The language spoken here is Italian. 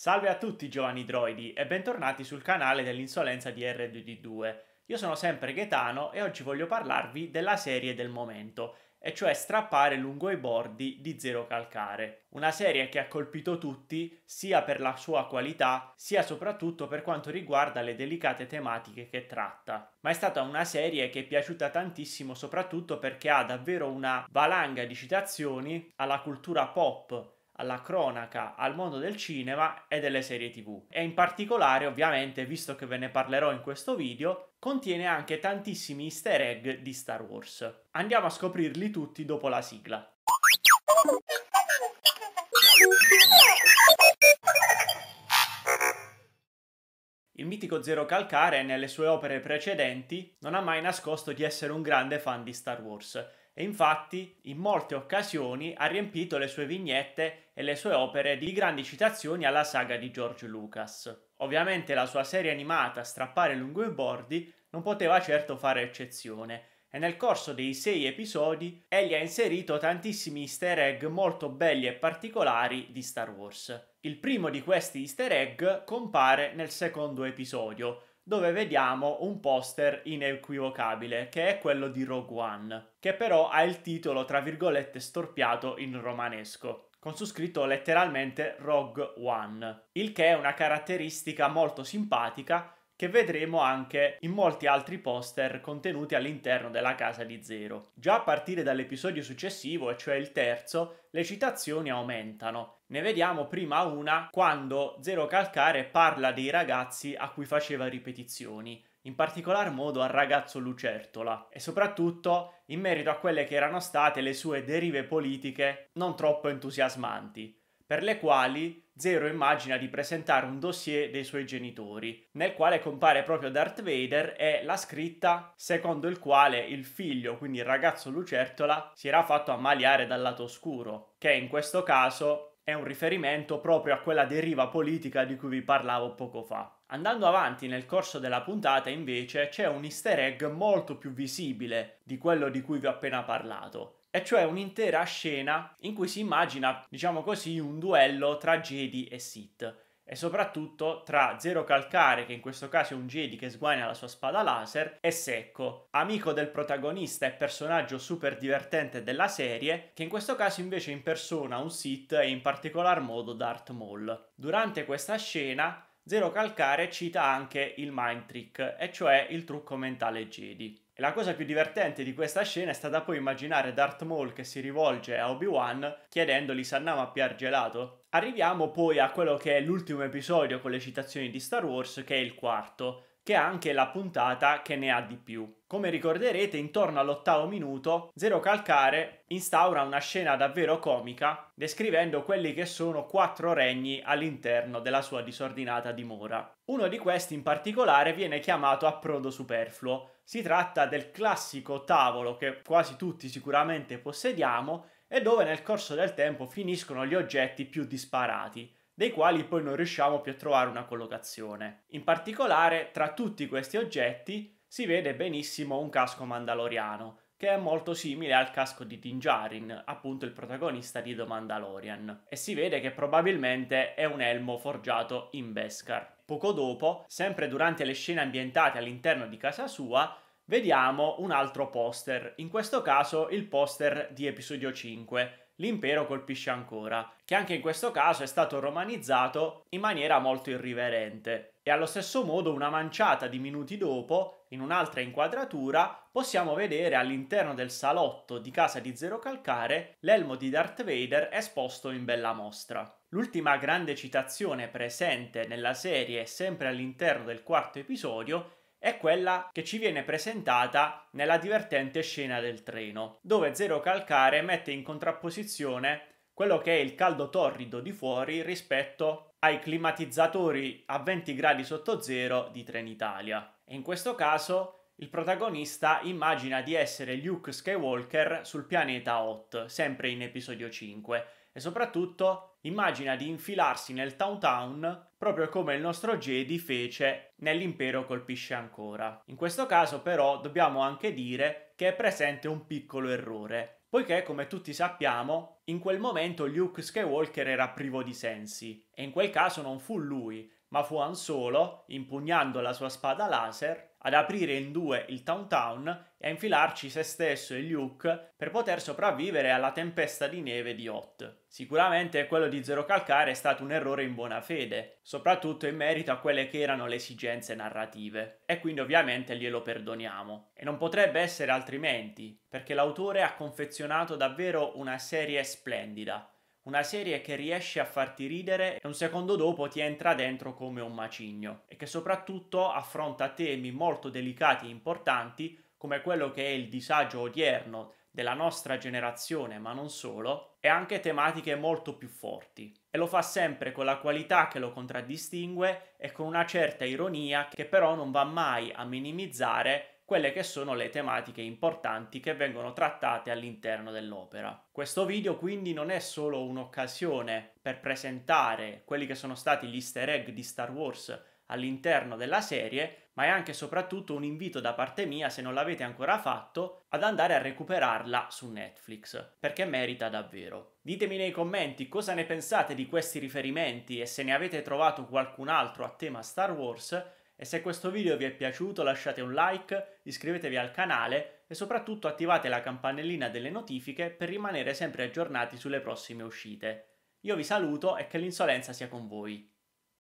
Salve a tutti giovani droidi e bentornati sul canale dell'insolenza di R2D2. Io sono sempre Gaetano e oggi voglio parlarvi della serie del momento, e cioè strappare lungo i bordi di Zero Calcare. Una serie che ha colpito tutti sia per la sua qualità sia soprattutto per quanto riguarda le delicate tematiche che tratta. Ma è stata una serie che è piaciuta tantissimo soprattutto perché ha davvero una valanga di citazioni alla cultura pop alla cronaca, al mondo del cinema e delle serie tv. E in particolare, ovviamente, visto che ve ne parlerò in questo video, contiene anche tantissimi easter egg di Star Wars. Andiamo a scoprirli tutti dopo la sigla. Il mitico Zero Calcare nelle sue opere precedenti non ha mai nascosto di essere un grande fan di Star Wars e infatti in molte occasioni ha riempito le sue vignette e le sue opere di grandi citazioni alla saga di George Lucas. Ovviamente la sua serie animata Strappare lungo i bordi non poteva certo fare eccezione e nel corso dei sei episodi egli ha inserito tantissimi easter egg molto belli e particolari di Star Wars. Il primo di questi easter egg compare nel secondo episodio, dove vediamo un poster inequivocabile, che è quello di Rogue One, che però ha il titolo tra virgolette storpiato in romanesco con su scritto letteralmente Rogue One, il che è una caratteristica molto simpatica che vedremo anche in molti altri poster contenuti all'interno della casa di Zero. Già a partire dall'episodio successivo, e cioè il terzo, le citazioni aumentano. Ne vediamo prima una quando Zero Calcare parla dei ragazzi a cui faceva ripetizioni, in particolar modo al ragazzo Lucertola, e soprattutto in merito a quelle che erano state le sue derive politiche non troppo entusiasmanti per le quali Zero immagina di presentare un dossier dei suoi genitori, nel quale compare proprio Darth Vader e la scritta secondo il quale il figlio, quindi il ragazzo lucertola, si era fatto ammaliare dal lato oscuro, che in questo caso è un riferimento proprio a quella deriva politica di cui vi parlavo poco fa. Andando avanti nel corso della puntata invece c'è un easter egg molto più visibile di quello di cui vi ho appena parlato, e cioè un'intera scena in cui si immagina, diciamo così, un duello tra Jedi e Sith e soprattutto tra Zero Calcare, che in questo caso è un Jedi che sguaina la sua spada laser, e Secco, amico del protagonista e personaggio super divertente della serie, che in questo caso invece impersona un Sith e in particolar modo Darth Maul. Durante questa scena Zero Calcare cita anche il mind trick, e cioè il trucco mentale Jedi. E la cosa più divertente di questa scena è stata poi immaginare Darth Maul che si rivolge a Obi-Wan chiedendogli se Sannama più gelato. Arriviamo poi a quello che è l'ultimo episodio con le citazioni di Star Wars, che è il quarto, che ha anche la puntata che ne ha di più. Come ricorderete, intorno all'ottavo minuto, Zero Calcare instaura una scena davvero comica, descrivendo quelli che sono quattro regni all'interno della sua disordinata dimora. Uno di questi in particolare viene chiamato approdo superfluo. Si tratta del classico tavolo che quasi tutti sicuramente possediamo e dove nel corso del tempo finiscono gli oggetti più disparati dei quali poi non riusciamo più a trovare una collocazione. In particolare, tra tutti questi oggetti si vede benissimo un casco mandaloriano, che è molto simile al casco di Dinjarin, appunto il protagonista di The Mandalorian, e si vede che probabilmente è un elmo forgiato in Beskar. Poco dopo, sempre durante le scene ambientate all'interno di casa sua, vediamo un altro poster, in questo caso il poster di episodio 5, l'impero colpisce ancora, che anche in questo caso è stato romanizzato in maniera molto irriverente. E allo stesso modo una manciata di minuti dopo, in un'altra inquadratura, possiamo vedere all'interno del salotto di casa di Zero Calcare l'elmo di Darth Vader esposto in bella mostra. L'ultima grande citazione presente nella serie, sempre all'interno del quarto episodio, è quella che ci viene presentata nella divertente scena del treno, dove Zero Calcare mette in contrapposizione quello che è il caldo torrido di fuori rispetto ai climatizzatori a 20 gradi sotto zero di Trenitalia. E in questo caso il protagonista immagina di essere Luke Skywalker sul pianeta Hoth, sempre in episodio 5, e soprattutto immagina di infilarsi nel Town Town proprio come il nostro Jedi fece nell'impero colpisce ancora. In questo caso però dobbiamo anche dire che è presente un piccolo errore, poiché come tutti sappiamo in quel momento Luke Skywalker era privo di sensi e in quel caso non fu lui, ma fu Han Solo, impugnando la sua spada laser, ad aprire in due il downtown e a infilarci se stesso e Luke per poter sopravvivere alla tempesta di neve di Hot. Sicuramente quello di Zero Calcare è stato un errore in buona fede, soprattutto in merito a quelle che erano le esigenze narrative, e quindi ovviamente glielo perdoniamo. E non potrebbe essere altrimenti, perché l'autore ha confezionato davvero una serie splendida, una serie che riesce a farti ridere e un secondo dopo ti entra dentro come un macigno e che soprattutto affronta temi molto delicati e importanti come quello che è il disagio odierno della nostra generazione, ma non solo, e anche tematiche molto più forti. E lo fa sempre con la qualità che lo contraddistingue e con una certa ironia che però non va mai a minimizzare quelle che sono le tematiche importanti che vengono trattate all'interno dell'opera. Questo video quindi non è solo un'occasione per presentare quelli che sono stati gli easter egg di Star Wars all'interno della serie, ma è anche e soprattutto un invito da parte mia, se non l'avete ancora fatto, ad andare a recuperarla su Netflix, perché merita davvero. Ditemi nei commenti cosa ne pensate di questi riferimenti e se ne avete trovato qualcun altro a tema Star Wars, e se questo video vi è piaciuto lasciate un like, iscrivetevi al canale e soprattutto attivate la campanellina delle notifiche per rimanere sempre aggiornati sulle prossime uscite. Io vi saluto e che l'insolenza sia con voi.